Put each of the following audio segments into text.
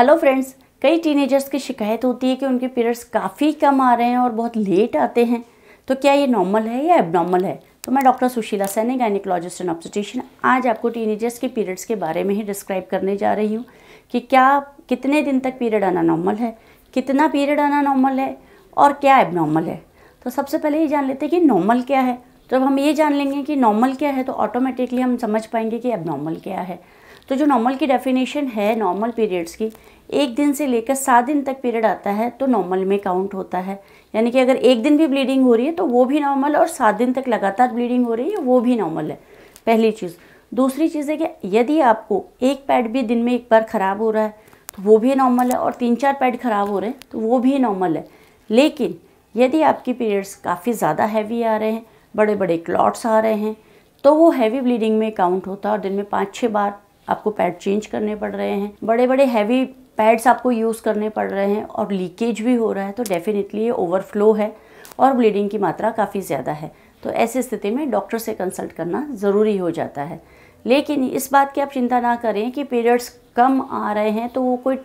hello friends कई teenagers की शिकायत होती है कि उनके पीरियड्स काफ़ी कम आ रहे हैं और बहुत लेट आते हैं तो क्या ये नॉर्मल है या एबनॉर्मल है तो मैं doctor Sushila Saini gynaecologist and obstetrician आज आपको टीनेजर्स के पीरियड्स के बारे में ही डिस्क्राइब करने जा रही हूँ कि क्या कितने दिन तक पीरियड आना नॉर्मल है कितना पीरियड आना नॉर्मल है और क्या एबनॉर्मल है तो सबसे पहले ये जान लेते हैं कि नॉर्मल क्या है जब हम ये जान लेंगे कि नॉर्मल क्या है तो ऑटोमेटिकली हम समझ पाएंगे कि एबनॉर्मल क्या है तो जो नॉर्मल की डेफिनेशन है नॉर्मल पीरियड्स की एक दिन से लेकर सात दिन तक पीरियड आता है तो नॉर्मल में काउंट होता है यानी कि अगर एक दिन भी ब्लीडिंग हो रही है तो वो भी नॉर्मल और सात दिन तक लगातार ब्लीडिंग हो रही है वो भी नॉर्मल है पहली चीज़ दूसरी चीज़ है कि यदि आपको एक पैड भी दिन में एक बार ख़राब हो रहा है तो वो भी नॉर्मल है और तीन चार पैड ख़राब हो रहे हैं तो वो भी नॉर्मल है लेकिन यदि आपके पीरियड्स काफ़ी ज़्यादा हैवी आ रहे हैं बड़े बड़े क्लॉट्स आ रहे हैं तो वो हैवी ब्लीडिंग में काउंट होता है और दिन में पाँच छः बार आपको पैड चेंज करने पड़ रहे हैं बड़े बड़े हैवी पैड्स आपको यूज़ करने पड़ रहे हैं और लीकेज भी हो रहा है तो डेफिनेटली ये ओवरफ्लो है और ब्लीडिंग की मात्रा काफ़ी ज़्यादा है तो ऐसी स्थिति में डॉक्टर से कंसल्ट करना ज़रूरी हो जाता है लेकिन इस बात की आप चिंता ना करें कि पीरियड्स कम आ रहे हैं तो वो कोई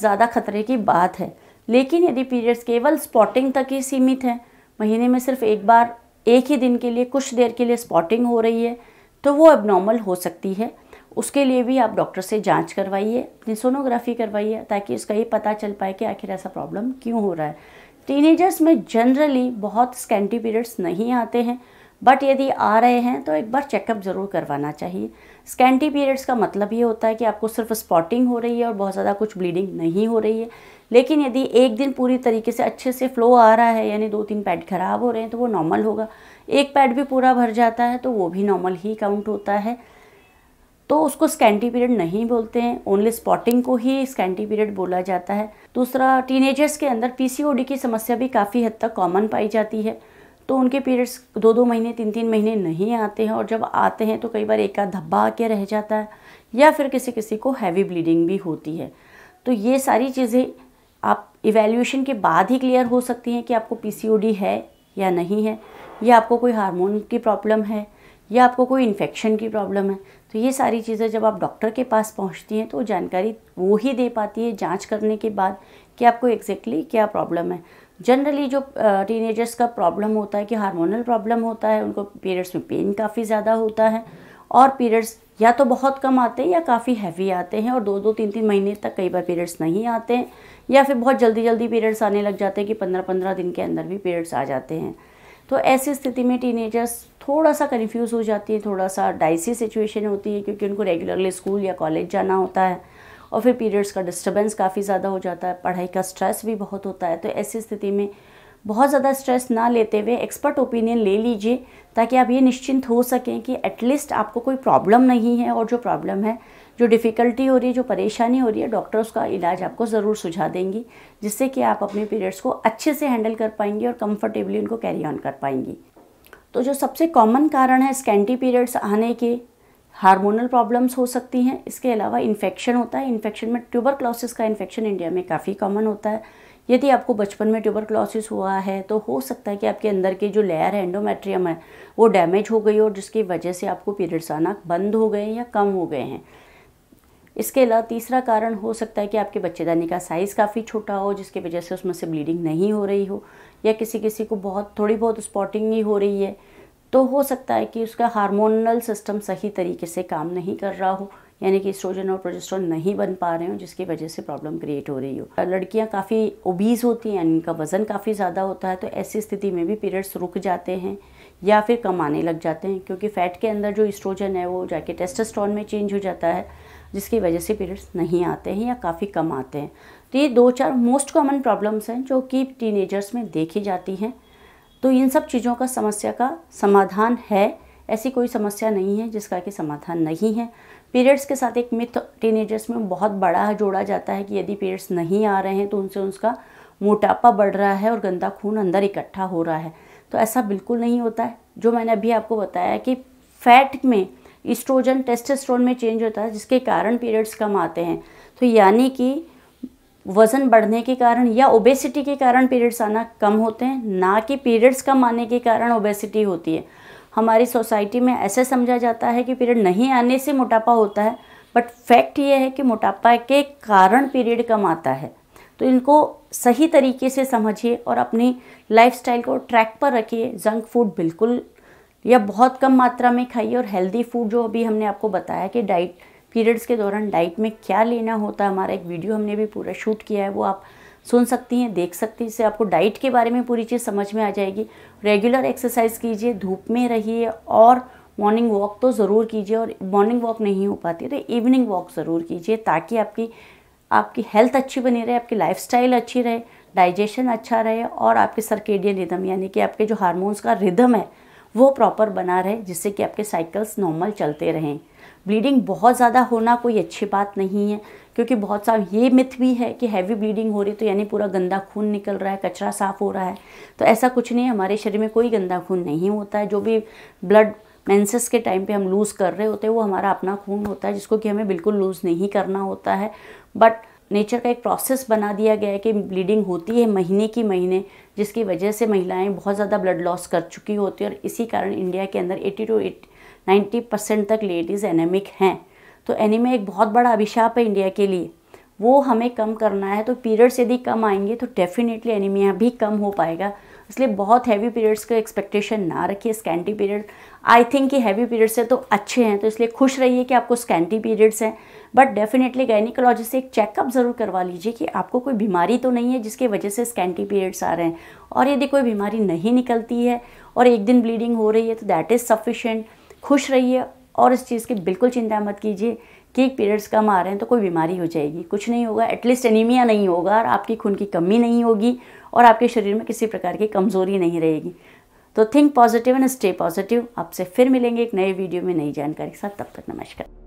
ज़्यादा खतरे की बात है लेकिन यदि पीरियड्स केवल स्पॉटिंग तक ही सीमित हैं महीने में सिर्फ एक बार एक ही दिन के लिए कुछ देर के लिए स्पॉटिंग हो रही है तो वो अब हो सकती है उसके लिए भी आप डॉक्टर से जांच करवाइए अपनी सोनोग्राफी करवाइए ताकि उसका ये पता चल पाए कि आखिर ऐसा प्रॉब्लम क्यों हो रहा है टीनेजर्स में जनरली बहुत स्कैंटी पीरियड्स नहीं आते हैं बट यदि आ रहे हैं तो एक बार चेकअप ज़रूर करवाना चाहिए स्कैंटी पीरियड्स का मतलब ये होता है कि आपको सिर्फ स्पॉटिंग हो रही है और बहुत ज़्यादा कुछ ब्लीडिंग नहीं हो रही है लेकिन यदि एक दिन पूरी तरीके से अच्छे से फ्लो आ रहा है यानी दो तीन पैड ख़राब हो रहे हैं तो वो नॉर्मल होगा एक पैड भी पूरा भर जाता है तो वो भी नॉर्मल ही काउंट होता है तो उसको स्कैंटी पीरियड नहीं बोलते हैं ओनली स्पॉटिंग को ही स्कैंटी पीरियड बोला जाता है दूसरा टीनेजर्स के अंदर पीसीओडी की समस्या भी काफ़ी हद तक कॉमन पाई जाती है तो उनके पीरियड्स दो दो महीने तीन तीन महीने नहीं आते हैं और जब आते हैं तो कई बार एक आध धब्बा आके रह जाता है या फिर किसी किसी को हैवी ब्लीडिंग भी होती है तो ये सारी चीज़ें आप इवेल्यूशन के बाद ही क्लियर हो सकती हैं कि आपको पी है या नहीं है या आपको कोई हारमोन की प्रॉब्लम है या आपको कोई इन्फेक्शन की प्रॉब्लम है तो ये सारी चीज़ें जब आप डॉक्टर के पास पहुंचती हैं तो जानकारी वो ही दे पाती है जांच करने के बाद कि आपको एग्जैक्टली exactly क्या प्रॉब्लम है जनरली जो टीनेजर्स का प्रॉब्लम होता है कि हार्मोनल प्रॉब्लम होता है उनको पीरियड्स में पेन काफ़ी ज़्यादा होता है और पीरियड्स या तो बहुत कम आते हैं या काफ़ी हैवी आते हैं और दो दो तीन तीन महीने तक कई बार पीरियड्स नहीं आते हैं या फिर बहुत जल्दी जल्दी पीरियड्स आने लग जाते हैं कि पंद्रह पंद्रह दिन के अंदर भी पीरियड्स आ जाते हैं तो ऐसी स्थिति में टीनेजर्स थोड़ा सा कन्फ्यूज़ हो जाती है थोड़ा सा डाइसी सिचुएशन होती है क्योंकि उनको रेगुलरली स्कूल या कॉलेज जाना होता है और फिर पीरियड्स का डिस्टर्बेंस काफ़ी ज़्यादा हो जाता है पढ़ाई का स्ट्रेस भी बहुत होता है तो ऐसी स्थिति में बहुत ज़्यादा स्ट्रेस ना लेते हुए एक्सपर्ट ओपिनियन ले लीजिए ताकि आप ये निश्चिंत हो सकें कि एटलीस्ट आपको कोई प्रॉब्लम नहीं है और जो प्रॉब्लम है जो डिफ़िकल्टी हो रही है जो परेशानी हो रही है डॉक्टर उसका इलाज आपको ज़रूर सुझा देंगी जिससे कि आप अपने पीरियड्स को अच्छे से हैंडल कर पाएंगी और कम्फर्टेबली उनको कैरी ऑन कर पाएंगी तो जो सबसे कॉमन कारण है स्कैंटी पीरियड्स आने के हार्मोनल प्रॉब्लम्स हो सकती हैं इसके अलावा इन्फेक्शन होता है इन्फेक्शन में ट्यूबर क्लॉसिस का इन्फेक्शन इंडिया में काफ़ी कॉमन होता है यदि आपको बचपन में ट्यूबर क्लॉसिस हुआ है तो हो सकता है कि आपके अंदर की जो लेयर है एंडोमेट्रियम है वो डैमेज हो गई हो जिसकी वजह से आपको पीरियड्स आना बंद हो गए या कम हो गए हैं इसके अलावा तीसरा कारण हो सकता है कि आपके बच्चेदानी का साइज़ काफ़ी छोटा हो जिसकी वजह से उसमें से ब्लीडिंग नहीं हो रही हो या किसी किसी को बहुत थोड़ी बहुत स्पॉटिंग ही हो रही है तो हो सकता है कि उसका हार्मोनल सिस्टम सही तरीके से काम नहीं कर रहा हो यानी कि स्ट्रोजन और प्रोजेस्ट्रॉन नहीं बन पा रहे हो जिसकी वजह से प्रॉब्लम क्रिएट हो रही हो लड़कियां काफ़ी ओबीज होती हैं यानी इनका वज़न काफ़ी ज़्यादा होता है तो ऐसी स्थिति में भी पीरियड्स रुक जाते हैं या फिर कम आने लग जाते हैं क्योंकि फ़ैट के अंदर जो स्ट्रोजन है वो जाके टेस्टोस्ट्रॉन में चेंज हो जाता है जिसकी वजह से पीरियड्स नहीं आते हैं या काफ़ी कम आते हैं तो ये दो चार मोस्ट कॉमन प्रॉब्लम्स हैं जो कि टीनेजर्स में देखी जाती हैं तो इन सब चीज़ों का समस्या का समाधान है ऐसी कोई समस्या नहीं है जिसका कि समाधान नहीं है पीरियड्स के साथ एक मिथ टीनेजर्स में बहुत बड़ा जोड़ा जाता है कि यदि पीरियड्स नहीं आ रहे हैं तो उनसे उसका मोटापा बढ़ रहा है और गंदा खून अंदर इकट्ठा हो रहा है तो ऐसा बिल्कुल नहीं होता है जो मैंने अभी आपको बताया कि फैट में ईस्ट्रोजन टेस्टेस्ट्रोन में चेंज होता है जिसके कारण पीरियड्स कम आते हैं तो यानी कि वज़न बढ़ने के कारण या ओबेसिटी के कारण पीरियड्स आना कम होते हैं ना कि पीरियड्स कम आने के कारण ओबेसिटी होती है हमारी सोसाइटी में ऐसे समझा जाता है कि पीरियड नहीं आने से मोटापा होता है बट फैक्ट ये है कि मोटापा के कारण पीरियड कम आता है तो इनको सही तरीके से समझिए और अपनी लाइफस्टाइल को ट्रैक पर रखिए जंक फूड बिल्कुल या बहुत कम मात्रा में खाइए और हेल्दी फूड जो अभी हमने आपको बताया कि डाइट पीरियड्स के दौरान डाइट में क्या लेना होता है हमारा एक वीडियो हमने भी पूरा शूट किया है वो आप सुन सकती हैं देख सकती हैं इससे आपको डाइट के बारे में पूरी चीज़ समझ में आ जाएगी रेगुलर एक्सरसाइज कीजिए धूप में रहिए और मॉर्निंग वॉक तो ज़रूर कीजिए और मॉर्निंग वॉक नहीं हो पाती तो इवनिंग वॉक ज़रूर कीजिए ताकि आपकी आपकी हेल्थ अच्छी बनी रहे आपकी लाइफ अच्छी रहे डाइजेशन अच्छा रहे और आपके सर्केडियन रिदम यानी कि आपके जो हार्मोन्स का रिदम है वो प्रॉपर बना रहे जिससे कि आपके साइकिल्स नॉर्मल चलते रहें ब्लीडिंग बहुत ज़्यादा होना कोई अच्छी बात नहीं है क्योंकि बहुत सा ये मिथ भी है कि हैवी ब्लीडिंग हो रही तो यानी पूरा गंदा खून निकल रहा है कचरा साफ हो रहा है तो ऐसा कुछ नहीं है हमारे शरीर में कोई गंदा खून नहीं होता है जो भी ब्लड मेंसेस के टाइम पे हम लूज़ कर रहे होते हैं वो हमारा अपना खून होता है जिसको कि हमें बिल्कुल लूज़ नहीं करना होता है बट नेचर का एक प्रोसेस बना दिया गया है कि ब्लीडिंग होती है महीने की महीने जिसकी वजह से महिलाएं बहुत ज़्यादा ब्लड लॉस कर चुकी होती हैं और इसी कारण इंडिया के अंदर 80 टू 90 परसेंट तक लेडीज़ एनेमिक हैं तो एनीमिया एक बहुत बड़ा अभिशाप है इंडिया के लिए वो हमें कम करना है तो पीरियड्स यदि कम आएंगे तो डेफिनेटली एनीमिया भी कम हो पाएगा इसलिए बहुत हैवी पीरियड्स का एक्सपेक्टेशन ना रखिए स्कैंटी पीरियड आई थिंक कि हैवी पीरियड्स है तो अच्छे हैं तो इसलिए खुश रहिए कि आपको स्कैंटी पीरियड्स हैं बट डेफिनेटली गायनिकोलॉजिस्ट से एक चेकअप ज़रूर करवा लीजिए कि आपको कोई बीमारी तो नहीं है जिसके वजह से स्कैंटी पीरियड्स आ रहे हैं और यदि कोई बीमारी नहीं निकलती है और एक दिन ब्लीडिंग हो रही है तो दैट इज़ सफिशेंट खुश रहिए और इस चीज़ की बिल्कुल चिंता मत कीजिए कि पीरियड्स कम आ रहे हैं तो कोई बीमारी हो जाएगी कुछ नहीं होगा एटलीस्ट एनीमिया नहीं होगा और आपकी खून की कमी नहीं होगी और आपके शरीर में किसी प्रकार की कमज़ोरी नहीं रहेगी तो think positive and stay positive आपसे फिर मिलेंगे एक नए वीडियो में नई जानकारी के साथ तब तक नमस्कार